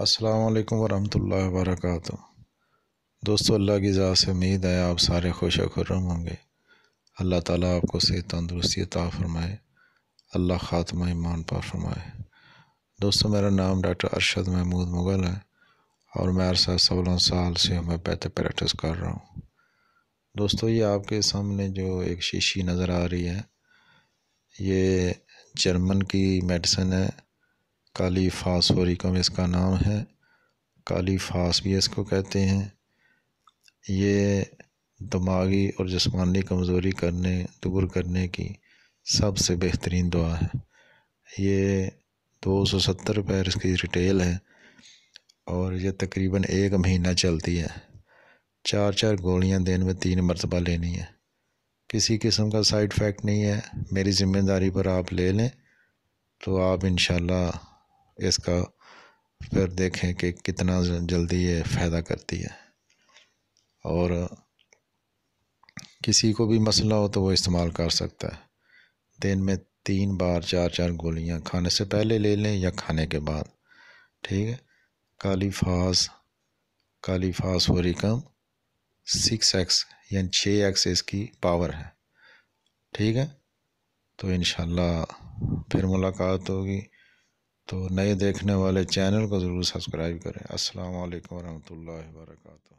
السلام علیکم ورحمۃ اللہ وبرکاتہ دوستو اللہ کی ذات سے امید ہے آپ سارے خوش و خرم ہوں گے اللہ تعالیٰ آپ کو صحت تندرستی عطا فرمائے اللہ خاتمہ ایمان پا فرمائے دوستو میرا نام ڈاکٹر ارشد محمود مغل ہے اور میں عرصہ سولہ سال سے ہمیں پیتے پریکٹس کر رہا ہوں دوستو یہ آپ کے سامنے جو ایک شیشی نظر آ رہی ہے یہ جرمن کی میڈیسن ہے کالی فاسفوریکم اس کا نام ہے کالی فاس بھی اس کو کہتے ہیں یہ دماغی اور جسمانی کمزوری کرنے دور کرنے کی سب سے بہترین دعا ہے یہ دو سو ستر روپئے اس کی ریٹیل ہے اور یہ تقریباً ایک مہینہ چلتی ہے چار چار گولیاں دین میں تین مرتبہ لینی ہے کسی قسم کا سائیڈ افیکٹ نہیں ہے میری ذمہ داری پر آپ لے لیں تو آپ انشاءاللہ اس کا پھر دیکھیں کہ کتنا جلدی یہ فائدہ کرتی ہے اور کسی کو بھی مسئلہ ہو تو وہ استعمال کر سکتا ہے دن میں تین بار چار چار گولیاں کھانے سے پہلے لے لیں یا کھانے کے بعد ٹھیک ہے کالی فاس کالی فاس ہو رہی کم سکس ایکس یعنی چھ ایکس اس کی پاور ہے ٹھیک ہے تو انشاءاللہ پھر ملاقات ہوگی تو نئے دیکھنے والے چینل کو ضرور سبسکرائب کریں السلام علیکم ورحمۃ اللہ وبرکاتہ